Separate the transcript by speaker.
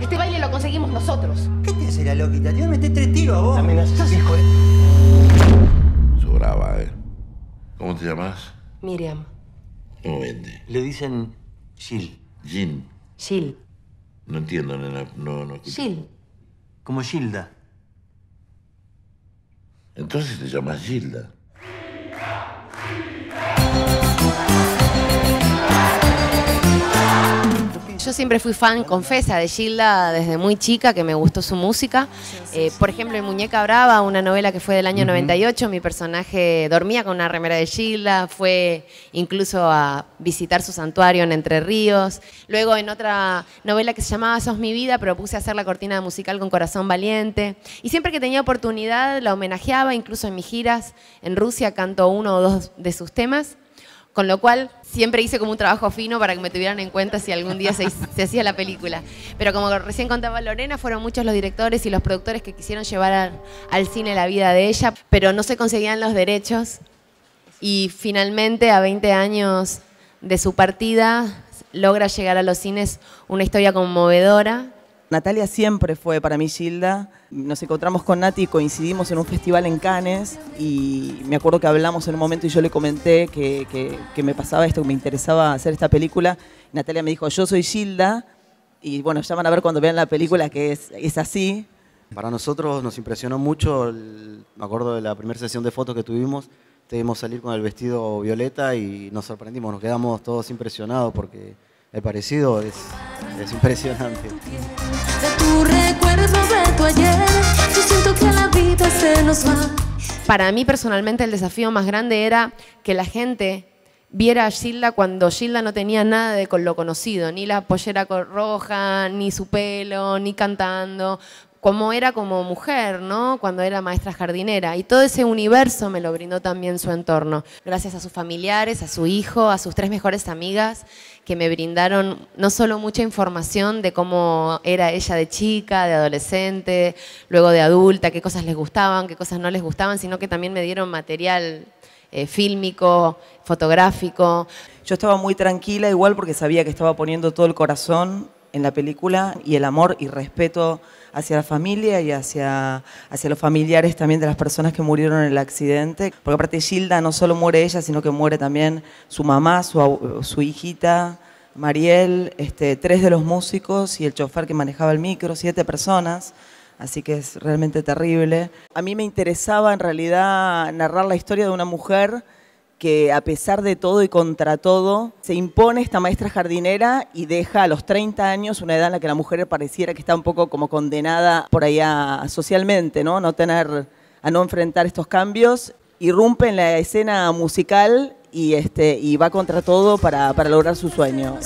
Speaker 1: Este baile lo conseguimos nosotros. ¿Qué te hace la loquita? Te voy a meter tres tiros a vos.
Speaker 2: Amenazas, hijo eh.
Speaker 1: Sobraba, ¿eh? ¿Cómo te llamas? Miriam. ¿Cómo vende. Le dicen Jill. Jin.
Speaker 2: Jill. No entiendo, nena. No, no Jill. Como Gilda. Entonces te llamas Gilda. yo siempre fui fan, confesa, de Gilda desde muy chica, que me gustó su música. Eh, por ejemplo, en Muñeca Brava, una novela que fue del año 98, mi personaje dormía con una remera de Gilda, fue incluso a visitar su santuario en Entre Ríos. Luego en otra novela que se llamaba Sos mi vida, propuse hacer la cortina musical con Corazón Valiente. Y siempre que tenía oportunidad la homenajeaba, incluso en mis giras en Rusia canto uno o dos de sus temas. Con lo cual, siempre hice como un trabajo fino para que me tuvieran en cuenta si algún día se, hacía la película. Pero como recién contaba Lorena, fueron muchos los directores y los productores que quisieron llevar al cine la vida de ella, pero no se conseguían los derechos. Y finalmente, a 20 años de su partida, logra llegar a los cines una historia
Speaker 1: conmovedora Natalia siempre fue para mí Gilda. Nos encontramos con Nati y coincidimos en un festival en Cannes y me acuerdo que hablamos en un momento y yo le comenté que, me pasaba esto, que me interesaba hacer esta película. Natalia me dijo, yo soy Gilda y bueno, ya van a ver cuando vean la película que es, así. Para nosotros nos impresionó mucho, me acuerdo de la primera sesión de fotos que tuvimos, tuvimos salir con el vestido violeta y nos sorprendimos, nos quedamos todos impresionados porque el parecido es... Es impresionante.
Speaker 2: Para mí personalmente el desafío más grande era que la gente viera a Gilda cuando Gilda no tenía nada de lo conocido, ni la pollera roja, ni su pelo, ni cantando cómo era como mujer, ¿no? Cuando era maestra jardinera. Y todo ese universo me lo brindó también su entorno. Gracias a sus familiares, a su hijo, a sus tres mejores amigas, que me brindaron no solo mucha información de cómo era ella de chica, de adolescente, luego de adulta, qué cosas les gustaban, qué cosas no les gustaban, sino que también me dieron material
Speaker 1: eh, fílmico, fotográfico. Yo estaba muy tranquila igual porque sabía que estaba poniendo todo el corazón en la película y el amor y respeto hacia la familia y hacia, los familiares también de las personas que murieron en el accidente. Porque aparte Gilda no solo muere ella, sino que muere también su mamá, su, hijita, Mariel, este, tres de los músicos y el chofer que manejaba el micro, siete personas así que es realmente terrible. A mí me interesaba en realidad narrar la historia de una mujer que a pesar de todo y contra todo, se impone esta maestra jardinera y deja a los 30 años, una edad en la que la mujer pareciera que está un poco como condenada por allá socialmente, ¿no? No tener, a no enfrentar estos cambios, irrumpe en la escena musical y, este, y va contra todo para, para lograr su sueño.